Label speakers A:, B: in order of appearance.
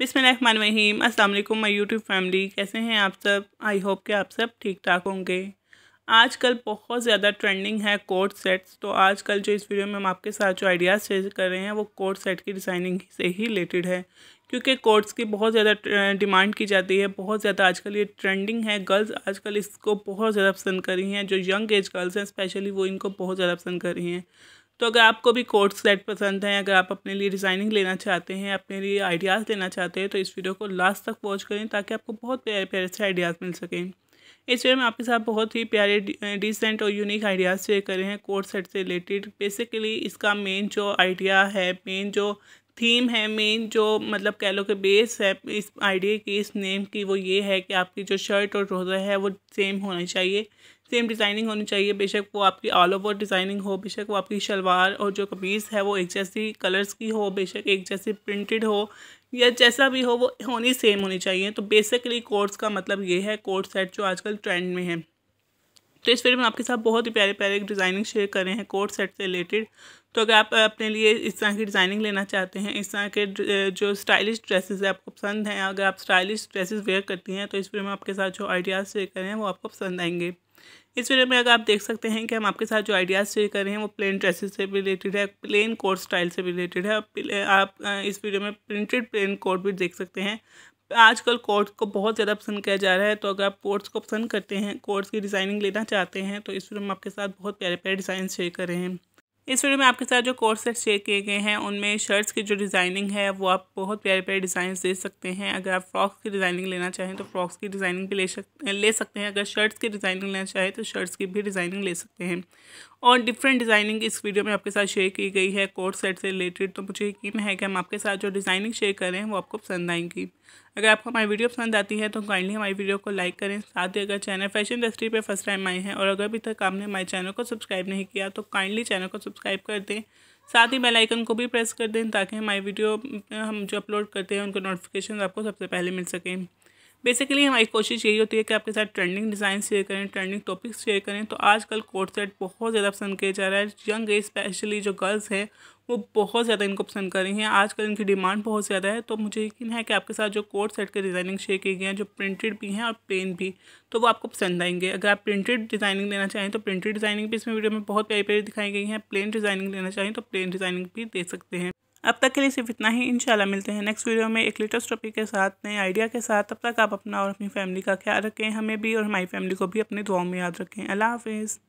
A: बिसमीम अस्सलाम वालेकुम माय यूट्यूब फैमिली कैसे हैं आप सब आई होप कि आप सब ठीक ठाक होंगे आजकल बहुत ज़्यादा ट्रेंडिंग है कोट सेट्स तो आजकल जो इस वीडियो में हम आपके साथ जो आइडियाज़ शेयर कर रहे हैं वो कोट सेट की डिज़ाइनिंग से ही रिलेटेड है क्योंकि कोट्स की बहुत ज़्यादा डिमांड की जाती है बहुत ज़्यादा आजकल ये ट्रेंडिंग है गर्ल्स आजकल इसको बहुत ज़्यादा पसंद कर रही हैं जो यंग एज गर्ल्स हैं स्पेशली वो इनको बहुत ज़्यादा पसंद कर रही हैं तो अगर आपको भी कोड सेट पसंद है अगर आप अपने लिए डिज़ाइनिंग लेना चाहते हैं अपने लिए आइडियाज़ लेना चाहते हैं तो इस वीडियो को लास्ट तक वॉच करें ताकि आपको बहुत प्यारे प्यारे से आइडियाज़ मिल सकें इस वीडियो में आपके साथ बहुत ही प्यारे डिसेंट और यूनिक आइडियाज़ शेयर करें हैं कोर्ट सेट से रिलेटेड बेसिकली इसका मेन जो आइडिया है मेन जो थीम है मेन जो मतलब कह लो कि बेस है इस आइडिया की इस नेम की वो ये है कि आपकी जो शर्ट और ट्रोज़र है वो सेम होना चाहिए सेम डिज़ाइनिंग होनी चाहिए बेशक वो आपकी ऑल ओवर डिज़ाइनिंग हो बेशक वो आपकी शलवार और जो कमीज़ है वो एक जैसी कलर्स की हो बेशक एक जैसी प्रिंटेड हो या जैसा भी हो वो होनी सेम होनी चाहिए तो बेसिकली कोर्ट्स का मतलब ये है कोर्ट सेट जो आजकल ट्रेंड में है तो इस वीडियो में आपके साथ बहुत ही प्यारे प्यारे डिज़ाइनिंग शेयर करें हैं कोर्ट सेट से रिलेटेड तो अगर आप अपने लिए इस तरह की डिज़ाइनिंग लेना चाहते हैं इस तरह के जो स्टाइलिश ड्रेसेस है आपको पसंद हैं अगर आप स्टाइलिश ड्रेसेस वेयर करती हैं तो इस वीडियो में आपके साथ जो आइडियाज़ शेयर करें हैं वो आपको पसंद आएंगे इस वीडियो में अगर आप देख सकते हैं कि हम आपके साथ जो आइडियाज़ शेयर कर रहे हैं वो प्लेन ड्रेसेस से रिलेटेड है प्लेन कोट स्टाइल से रिलेटेड है आप इस वीडियो में प्रिंटेड प्लेन कोट भी देख सकते हैं आजकल कोर्ट्स को बहुत ज़्यादा पसंद किया जा रहा है तो अगर आप कोर्ट्स को पसंद करते हैं कोर्ट्स की डिज़ाइनिंग लेना चाहते हैं तो इस वीडियो में आपके साथ बहुत प्यारे प्यारे डिज़ाइन शेयर कर रहे हैं इस वीडियो में आपके साथ जो कोर्ट सेट शेयर किए गए हैं उनमें शर्ट्स की जो डिज़ाइनिंग है वो आप बहुत प्यारे प्यारे डिज़ाइन दे सकते हैं अगर आप फ्रॉक्स की डिज़ाइनिंग लेना चाहें तो फ्रॉक्स की डिज़ाइनिंग भी ले सकते ले सकते हैं अगर शर्ट्स की डिज़ाइनिंग लेना चाहें तो शर्ट्स की भी डिज़ाइनिंग ले सकते हैं और डिफरेंट डिज़ाइनिंग इस वीडियो में आपके साथ शेयर की गई है कोर्ट सेट से रिलेटेड तो मुझे यकीन है कि हम आपके साथ जो डिज़ाइनिंग शेयर करें वो आपको पसंद आएंगी अगर आपको हमारी वीडियो पसंद आती है तो काइंडली हमारी वीडियो को लाइक करें साथ ही अगर चैनल फैशन इंडस्ट्री पर फर्स्ट टाइम आए हैं और अगर अभी तक आपने हमारे चैनल को सब्सक्राइब नहीं किया तो काइंडली चैनल को सब्सक्राइब कर दें साथ ही बेल आइकन को भी प्रेस कर दें ताकि हमारी वीडियो हम जो अपलोड करते हैं उनको नोटिफिकेशन आपको सबसे पहले मिल सकें बेसिकली हमारी कोशिश यही होती है कि आपके साथ ट्रेंडिंग डिज़ाइन शेयर करें ट्रेंडिंग टॉपिक्स शेयर करें तो आजकल कोट सेट बहुत ज़्यादा पसंद किया जा रहा है यंग एज स्पेशली जो गर्ल्स हैं वो बहुत ज़्यादा इनको पसंद कर रही हैं आजकल इनकी डिमांड बहुत ज़्यादा है तो मुझे यकीन है कि आपके साथ जो कोट सेट के डिज़ाइनिंग शेयर की गई हैं जो प्रिंटेड भी हैं और प्लेन भी तो वो आपको पसंद आएंगे अगर आप प्रिंटेड डिज़ाइनिंग लेना चाहें तो प्रिंटेड डिज़ाइनिंग भी इसमें वीडियो में बहुत प्यारी प्यारी दिखाई गई हैं प्लेन डिज़ाइनिंग लेना चाहें तो प्लेन डिज़ाइनिंग भी दे सकते हैं अब तक के लिए सिर्फ इतना ही इंशाल्लाह मिलते हैं नेक्स्ट वीडियो में एक लेटेस्ट टॉपिक के साथ नए आइडिया के साथ तब तक आप अपना और अपनी फैमिली का ख्याल रखें हमें भी और हमारी फैमिली को भी अपनी दुआओं में याद रखें अल्लाह हाफिज़